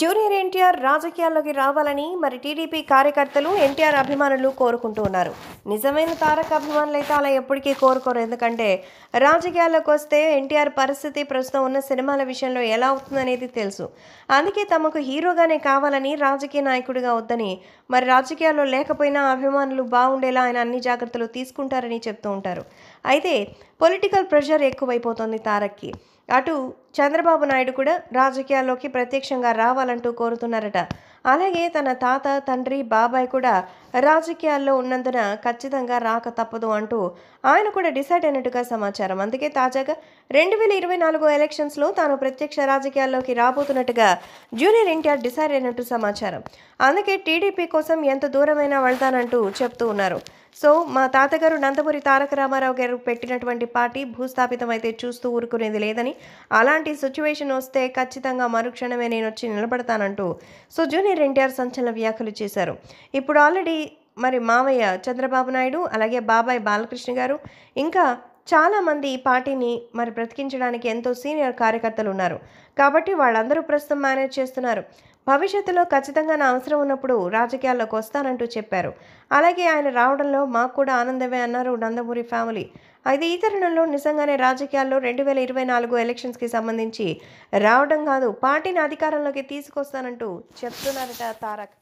junior NTR రాజకీయాల్లోకి రావాలని మరి టీడీపీ కార్యకర్తలు ఎన్టీఆర్ అభిమానులు కోరుకుంటూ ఉన్నారు నిజమైన తారక అయితే అలా ఎప్పటికీ కోరుకోరు ఎందుకంటే రాజకీయాల్లోకి వస్తే ఎన్టీఆర్ పరిస్థితి ప్రస్తుతం ఉన్న సినిమాల విషయంలో ఎలా అవుతుందనేది తెలుసు అందుకే తమకు హీరోగానే కావాలని రాజకీయ నాయకుడిగా వద్దని మరి రాజకీయాల్లో లేకపోయినా అభిమానులు బాగుండేలా ఆయన అన్ని జాగ్రత్తలు తీసుకుంటారని చెప్తూ ఉంటారు అయితే పొలిటికల్ ప్రెషర్ ఎక్కువైపోతుంది తారక్కి అటు చంద్రబాబు నాయుడు కూడా రాజకీయాల్లోకి ప్రత్యక్షంగా రావాలంటూ కోరుతున్నారట అలాగే తన తాత తండ్రి బాబాయ్ కూడా రాజకీయాల్లో ఉన్నందున ఖచ్చితంగా రాక తప్పదు అంటూ ఆయన కూడా డిసైడ్ అయినట్టుగా సమాచారం అందుకే తాజాగా రెండు వేల ఇరవై నాలుగు ఎలక్షన్స్లో తాను ప్రత్యక్ష రాజకీయాల్లోకి రాబోతున్నట్టుగా జూనియర్ ఎన్టీఆర్ డిసైడ్ అయినట్టు సమాచారం అందుకే టీడీపీ కోసం ఎంత దూరమైనా వెళ్తానంటూ చెప్తూ ఉన్నారు సో మా తాతగారు నందమూరి తారక రామారావు గారు పెట్టినటువంటి పార్టీ భూస్థాపితం అయితే చూస్తూ ఊరుకునేది లేదని అలాంటి సిచ్యువేషన్ వస్తే ఖచ్చితంగా మరుక్షణమే నేను వచ్చి నిలబడతానంటూ సో జూనియర్ ఎన్టీఆర్ సంచలన వ్యాఖ్యలు చేశారు ఇప్పుడు ఆల్రెడీ మరి మావయ్య చంద్రబాబు నాయుడు అలాగే బాబాయ్ బాలకృష్ణ గారు ఇంకా చాలామంది ఈ పార్టీని మరి బ్రతికించడానికి ఎంతో సీనియర్ కార్యకర్తలు ఉన్నారు కాబట్టి వాళ్ళందరూ ప్రస్తుతం మేనేజ్ చేస్తున్నారు భవిష్యత్తులో ఖచ్చితంగా నా అవసరం ఉన్నప్పుడు రాజకీయాల్లోకి వస్తానంటూ చెప్పారు అలాగే ఆయన రావడంలో మాకు కూడా ఆనందమే అన్నారు నందమూరి ఫ్యామిలీ అయితే ఈ తరుణంలో నిజంగానే రాజకీయాల్లో రెండు వేల ఇరవై నాలుగు ఎలక్షన్స్కి సంబంధించి రావడం కాదు పార్టీని అధికారంలోకి తీసుకొస్తానంటూ చెప్తున్నారట తారక్